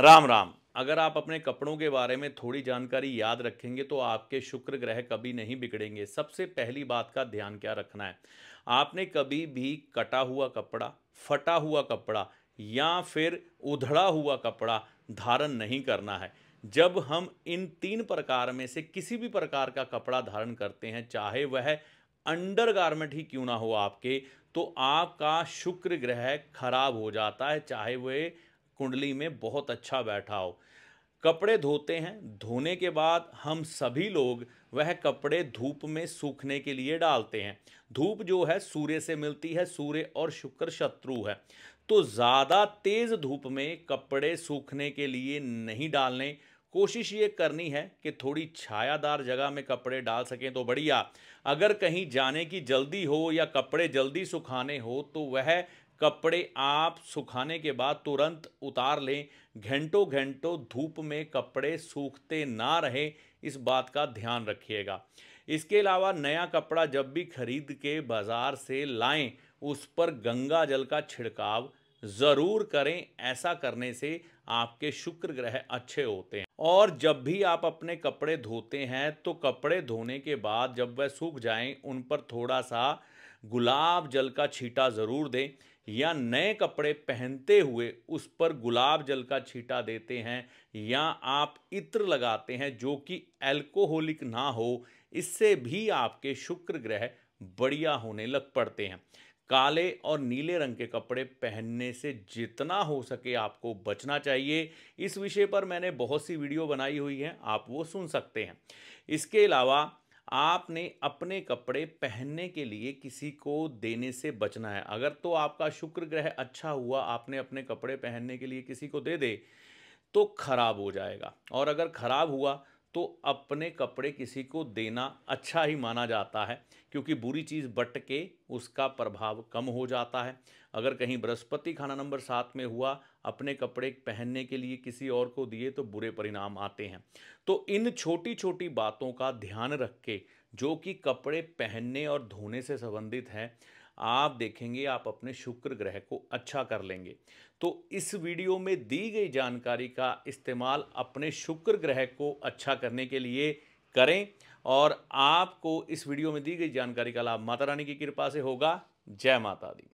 राम राम अगर आप अपने कपड़ों के बारे में थोड़ी जानकारी याद रखेंगे तो आपके शुक्र ग्रह कभी नहीं बिगड़ेंगे सबसे पहली बात का ध्यान क्या रखना है आपने कभी भी कटा हुआ कपड़ा फटा हुआ कपड़ा या फिर उधड़ा हुआ कपड़ा धारण नहीं करना है जब हम इन तीन प्रकार में से किसी भी प्रकार का कपड़ा धारण करते हैं चाहे वह अंडर गारमेंट ही क्यों ना हो आपके तो आपका शुक्र ग्रह खराब हो जाता है चाहे वह कुंडली में बहुत अच्छा बैठा हो कपड़े धोते हैं धोने के बाद हम सभी लोग वह कपड़े धूप में सूखने के लिए डालते हैं धूप जो है सूर्य से मिलती है सूर्य और शुक्र शत्रु है तो ज़्यादा तेज़ धूप में कपड़े सूखने के लिए नहीं डालने कोशिश ये करनी है कि थोड़ी छायादार जगह में कपड़े डाल सकें तो बढ़िया अगर कहीं जाने की जल्दी हो या कपड़े जल्दी सुखाने हो तो वह कपड़े आप सुखाने के बाद तुरंत उतार लें घंटों घंटों धूप में कपड़े सूखते ना रहे इस बात का ध्यान रखिएगा इसके अलावा नया कपड़ा जब भी खरीद के बाज़ार से लाएं उस पर गंगा जल का छिड़काव ज़रूर करें ऐसा करने से आपके शुक्र ग्रह अच्छे होते हैं और जब भी आप अपने कपड़े धोते हैं तो कपड़े धोने के बाद जब वह सूख जाएं उन पर थोड़ा सा गुलाब जल का छीटा ज़रूर दें या नए कपड़े पहनते हुए उस पर गुलाब जल का छीटा देते हैं या आप इत्र लगाते हैं जो कि एल्कोहलिक ना हो इससे भी आपके शुक्र ग्रह बढ़िया होने लग पड़ते हैं काले और नीले रंग के कपड़े पहनने से जितना हो सके आपको बचना चाहिए इस विषय पर मैंने बहुत सी वीडियो बनाई हुई हैं आप वो सुन सकते हैं इसके अलावा आपने अपने कपड़े पहनने के लिए किसी को देने से बचना है अगर तो आपका शुक्र ग्रह अच्छा हुआ आपने अपने कपड़े पहनने के लिए किसी को दे दे तो खराब हो जाएगा और अगर खराब हुआ तो अपने कपड़े किसी को देना अच्छा ही माना जाता है क्योंकि बुरी चीज़ बट के उसका प्रभाव कम हो जाता है अगर कहीं बृहस्पति खाना नंबर सात में हुआ अपने कपड़े पहनने के लिए किसी और को दिए तो बुरे परिणाम आते हैं तो इन छोटी छोटी बातों का ध्यान रख के जो कि कपड़े पहनने और धोने से संबंधित हैं आप देखेंगे आप अपने शुक्र ग्रह को अच्छा कर लेंगे तो इस वीडियो में दी गई जानकारी का इस्तेमाल अपने शुक्र ग्रह को अच्छा करने के लिए करें और आपको इस वीडियो में दी गई जानकारी का लाभ माता रानी की कृपा से होगा जय माता दी